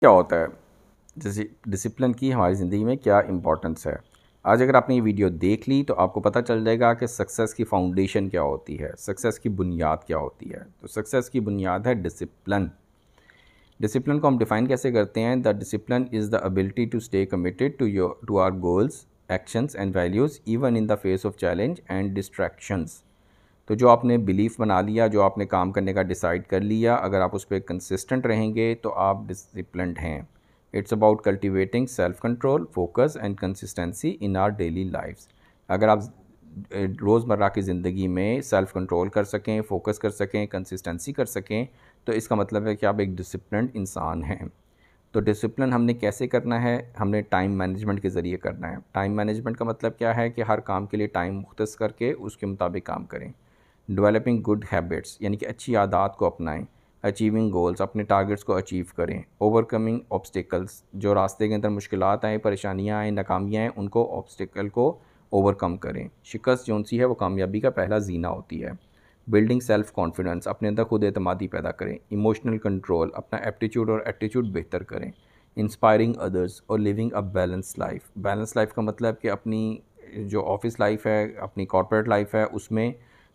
क्या होता है जैसे डिसिप्लिन की हमारी ज़िंदगी में क्या इंपॉर्टेंस है आज अगर आपने ये वीडियो देख ली तो आपको पता चल जाएगा कि सक्सेस की फाउंडेशन क्या होती है सक्सेस की बुनियाद क्या होती है तो सक्सेस की बुनियाद है डिसिप्लिन डिसिप्लिन को हम डिफ़ाइन कैसे करते हैं the discipline is the ability to stay committed to your to our goals actions and values even in the face of challenge and distractions तो जो आपने बिलीफ बना लिया जो आपने काम करने का डिसाइड कर लिया अगर आप उस पर कंसिस्टेंट रहेंगे तो आप डिसिप्लिनड हैं it's about cultivating self control focus and consistency in our daily life अगर आप रोज़मर्रा की ज़िंदगी में सेल्फ़ कंट्रोल कर सकें फ़ोकस कर सकें कंसिस्टेंसी कर सकें तो इसका मतलब है कि आप एक डिसिप्लिन इंसान हैं तो डिसिप्लिन हमने कैसे करना है हमने टाइम मैनेजमेंट के ज़रिए करना है टाइम मैनेजमेंट का मतलब क्या है कि हर काम के लिए टाइम मुख्त करके उसके मुताबिक काम करें डेवलपिंग गुड हैबिट्स यानी कि अच्छी आदत को अपनाएं अचीविंग गोल्स अपने टारगेट्स को अचीव करें ओवरकमिंग ऑब्स्टिकल्स जो रास्ते के अंदर मुश्किल आएँ परेशानियाँ आएँ नाकामियाँ आएँ उनको ऑब्स्टिकल को ओवरकम करें शिकस्त जो सी है वो कामयाबी का पहला जीना होती है बिल्डिंग सेल्फ कॉन्फिडेंस अपने अंदर खुद एतमादी पैदा करें इमोशनल कंट्रोल अपना एप्टीट्यूड और एटीट्यूड बेहतर करें इंस्पायरिंग अदर्स और living a balance life balance life का मतलब कि अपनी जो ऑफिस लाइफ है अपनी कॉरपोरेट लाइफ है उसमें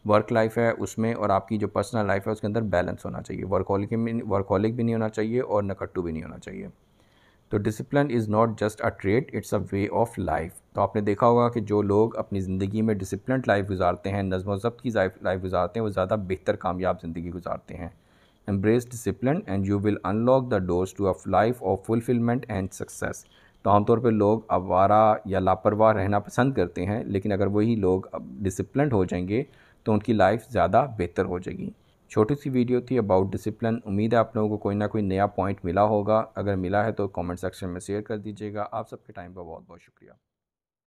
वर्क लाइफ है उसमें और आपकी जो पर्सनल लाइफ है उसके अंदर बैलेंस होना चाहिए वर्कॉलिक वर्कॉलिक भी नहीं होना चाहिए और नकट्टू भी नहीं होना चाहिए तो discipline is not just a trade it's a way of life तो आपने देखा होगा कि जो लोग अपनी ज़िंदगी में डिसिप्लिन लाइफ गुजारते हैं नज़म ज़ब्त की लाइफ गुजारते हैं वो ज़्यादा बेहतर कामयाब ज़िंदगी गुजारते हैं embrace discipline and you will unlock the doors to a life of fulfilment and success तो आमतौर पर लोग अवारा या लापरवाह रहना पसंद करते हैं लेकिन अगर वही लोग डिसिप्लिन हो जाएंगे तो उनकी लाइफ ज़्यादा बेहतर हो जाएगी छोटी सी वीडियो थी अबाउट डिसिप्लिन उम्मीद है आप लोगों को कोई ना कोई नया पॉइंट मिला होगा अगर मिला है तो कमेंट सेक्शन में शेयर कर दीजिएगा आप सबके टाइम का बहुत बहुत शुक्रिया